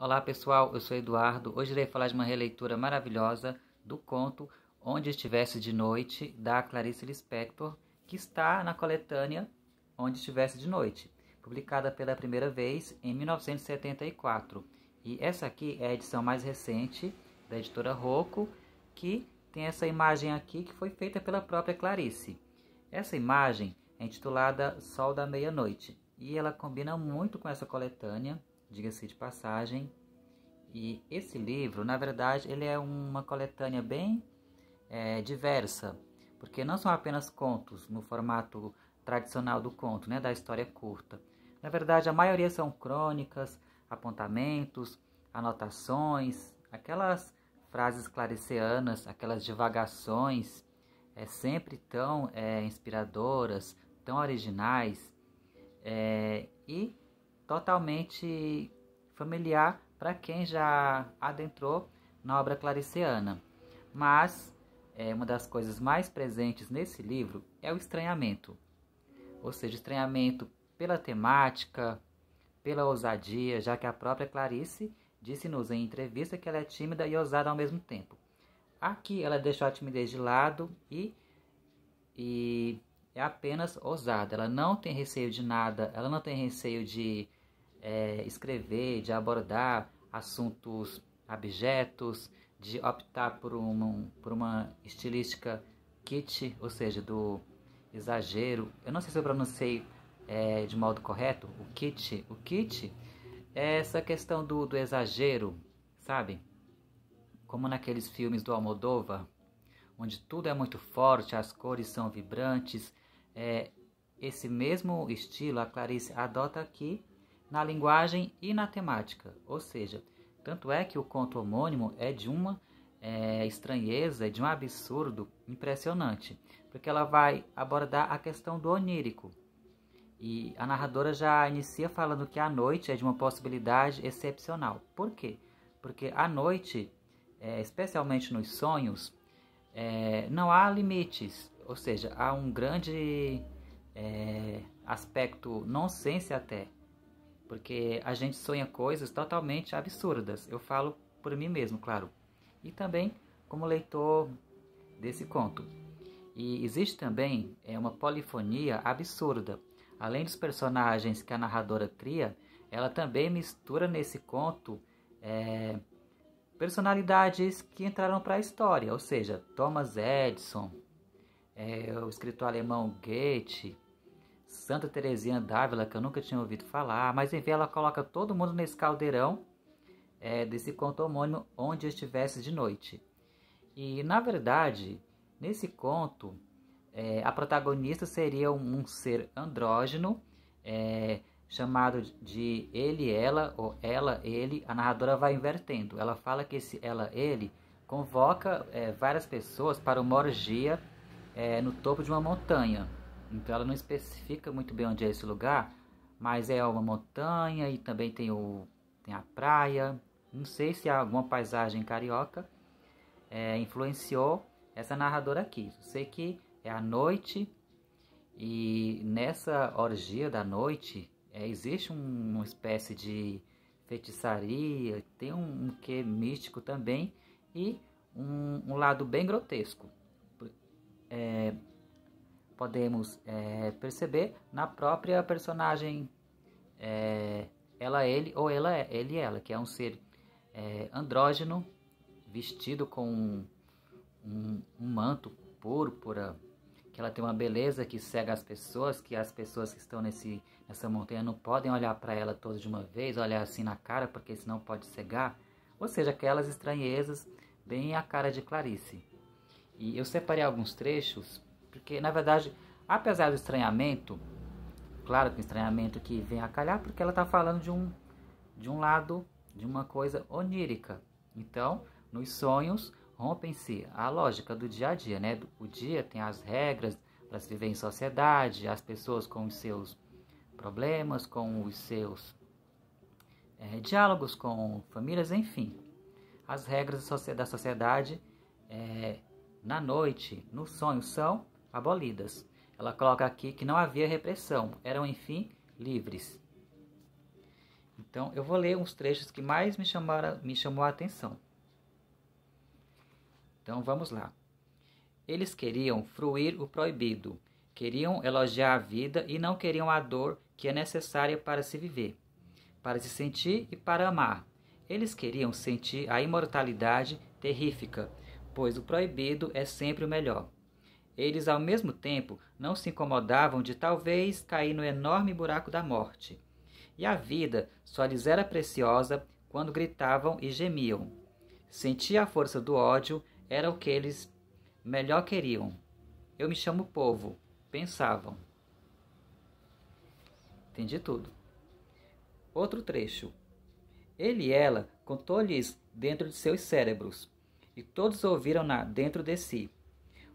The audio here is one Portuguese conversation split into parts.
Olá pessoal, eu sou Eduardo. Hoje irei falar de uma releitura maravilhosa do conto Onde Estivesse de Noite, da Clarice Lispector, que está na coletânea Onde Estivesse de Noite, publicada pela primeira vez em 1974. E essa aqui é a edição mais recente da editora Rocco, que tem essa imagem aqui que foi feita pela própria Clarice. Essa imagem é intitulada Sol da Meia-Noite e ela combina muito com essa coletânea diga-se de passagem. E esse livro, na verdade, ele é uma coletânea bem é, diversa, porque não são apenas contos no formato tradicional do conto, né, da história curta. Na verdade, a maioria são crônicas, apontamentos, anotações, aquelas frases clareceanas, aquelas divagações, é sempre tão é, inspiradoras, tão originais. É, e totalmente familiar para quem já adentrou na obra clariciana. Mas é, uma das coisas mais presentes nesse livro é o estranhamento. Ou seja, estranhamento pela temática, pela ousadia, já que a própria Clarice disse-nos em entrevista que ela é tímida e ousada ao mesmo tempo. Aqui ela deixou a timidez de lado e, e é apenas ousada. Ela não tem receio de nada, ela não tem receio de é, escrever, de abordar assuntos abjetos, de optar por uma, por uma estilística kit, ou seja, do exagero. Eu não sei se eu pronunciei é, de modo correto o kit. O kit é essa questão do, do exagero, sabe? Como naqueles filmes do Almodóvar, onde tudo é muito forte, as cores são vibrantes. É, esse mesmo estilo a Clarice adota aqui na linguagem e na temática, ou seja, tanto é que o conto homônimo é de uma é, estranheza, é de um absurdo impressionante, porque ela vai abordar a questão do onírico. E a narradora já inicia falando que a noite é de uma possibilidade excepcional. Por quê? Porque a noite, é, especialmente nos sonhos, é, não há limites, ou seja, há um grande é, aspecto nonsense até, porque a gente sonha coisas totalmente absurdas. Eu falo por mim mesmo, claro. E também como leitor desse conto. E existe também é, uma polifonia absurda. Além dos personagens que a narradora cria, ela também mistura nesse conto é, personalidades que entraram para a história, ou seja, Thomas Edison, é, o escritor alemão Goethe, Santa Terezinha d'Ávila, que eu nunca tinha ouvido falar, mas enfim, ela coloca todo mundo nesse caldeirão é, desse conto homônimo Onde Estivesse de Noite. E, na verdade, nesse conto, é, a protagonista seria um, um ser andrógeno, é, chamado de ele, ela, ou ela, ele. A narradora vai invertendo. Ela fala que esse ela, ele convoca é, várias pessoas para uma orgia é, no topo de uma montanha. Então ela não especifica muito bem onde é esse lugar, mas é uma montanha e também tem, o, tem a praia. Não sei se alguma paisagem carioca é, influenciou essa narradora aqui. Eu sei que é a noite e nessa orgia da noite é, existe um, uma espécie de feitiçaria, tem um, um quê místico também e um, um lado bem grotesco. É, podemos é, perceber na própria personagem é, ela, ele ou ela, ele, ela, que é um ser é, andrógeno vestido com um, um manto púrpura, que ela tem uma beleza que cega as pessoas, que as pessoas que estão nesse, nessa montanha não podem olhar para ela todas de uma vez, olhar assim na cara, porque senão pode cegar. Ou seja, aquelas estranhezas bem a cara de Clarice. E eu separei alguns trechos porque, na verdade, apesar do estranhamento, claro que o estranhamento que vem a calhar, porque ela está falando de um, de um lado, de uma coisa onírica. Então, nos sonhos, rompem-se a lógica do dia a dia, né? O dia tem as regras para se viver em sociedade, as pessoas com os seus problemas, com os seus é, diálogos com famílias, enfim. As regras da sociedade é, na noite, no sonho, são abolidas. Ela coloca aqui que não havia repressão, eram, enfim, livres. Então, eu vou ler uns trechos que mais me, chamaram, me chamou a atenção. Então, vamos lá. Eles queriam fruir o proibido, queriam elogiar a vida e não queriam a dor que é necessária para se viver, para se sentir e para amar. Eles queriam sentir a imortalidade terrífica, pois o proibido é sempre o melhor. Eles, ao mesmo tempo, não se incomodavam de talvez cair no enorme buraco da morte. E a vida só lhes era preciosa quando gritavam e gemiam. sentia a força do ódio era o que eles melhor queriam. Eu me chamo povo, pensavam. Entendi tudo. Outro trecho. Ele e ela contou-lhes dentro de seus cérebros, e todos ouviram-na dentro de si.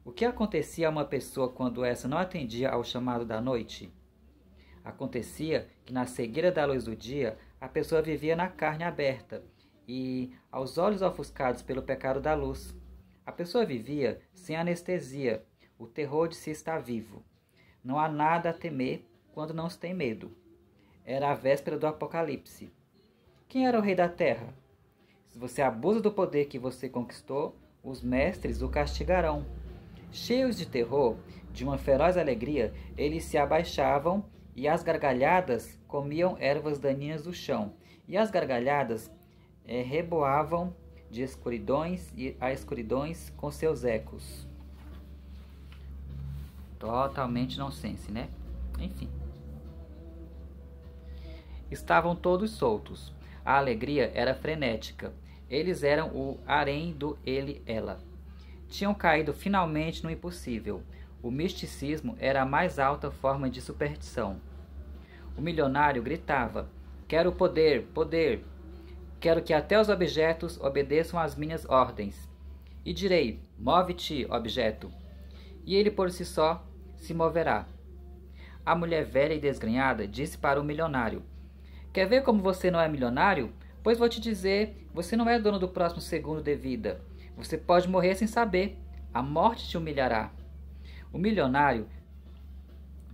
O que acontecia a uma pessoa quando essa não atendia ao chamado da noite? Acontecia que na cegueira da luz do dia, a pessoa vivia na carne aberta e aos olhos ofuscados pelo pecado da luz. A pessoa vivia sem anestesia, o terror de se estar vivo. Não há nada a temer quando não se tem medo. Era a véspera do Apocalipse. Quem era o rei da terra? Se você abusa do poder que você conquistou, os mestres o castigarão. Cheios de terror, de uma feroz alegria, eles se abaixavam e as gargalhadas comiam ervas daninhas do chão, e as gargalhadas é, reboavam de escuridões e a escuridões com seus ecos. Totalmente nonsense, né? Enfim. Estavam todos soltos. A alegria era frenética. Eles eram o harém do ele-ela tinham caído finalmente no impossível. O misticismo era a mais alta forma de superstição. O milionário gritava: Quero poder, poder! Quero que até os objetos obedeçam às minhas ordens. E direi: Move-te, objeto! E ele por si só se moverá. A mulher velha e desgrenhada disse para o milionário: Quer ver como você não é milionário? Pois vou te dizer: você não é dono do próximo segundo de vida. Você pode morrer sem saber. A morte te humilhará. O milionário,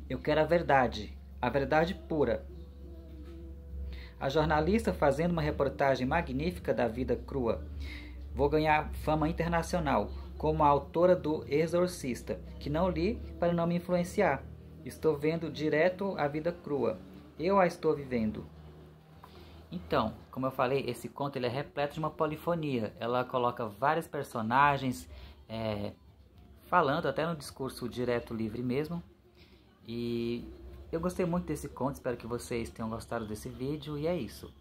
eu quero a verdade, a verdade pura. A jornalista fazendo uma reportagem magnífica da vida crua. Vou ganhar fama internacional, como a autora do Exorcista, que não li para não me influenciar. Estou vendo direto a vida crua. Eu a estou vivendo. Então, como eu falei, esse conto ele é repleto de uma polifonia. Ela coloca vários personagens é, falando, até no discurso direto livre mesmo. E eu gostei muito desse conto, espero que vocês tenham gostado desse vídeo e é isso.